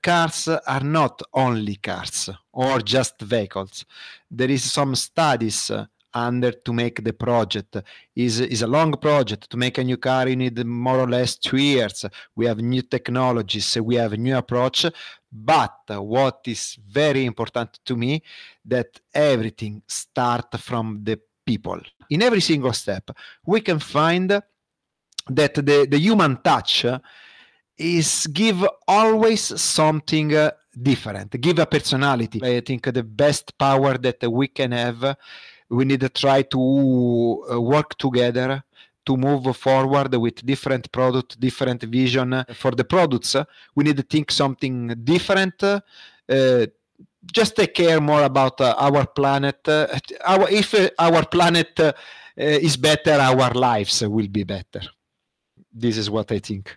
cars are not only cars or just vehicles. There is some studies under to make the project is is a long project to make a new car you need more or less two years we have new technologies we have a new approach but what is very important to me that everything start from the people in every single step we can find that the the human touch is give always something uh, different give a personality i think the best power that we can have we need to try to uh, work together to move forward with different product different vision for the products we need to think something different uh, just take care more about uh, our planet uh, our, if uh, our planet is better our lives will be better this is what i think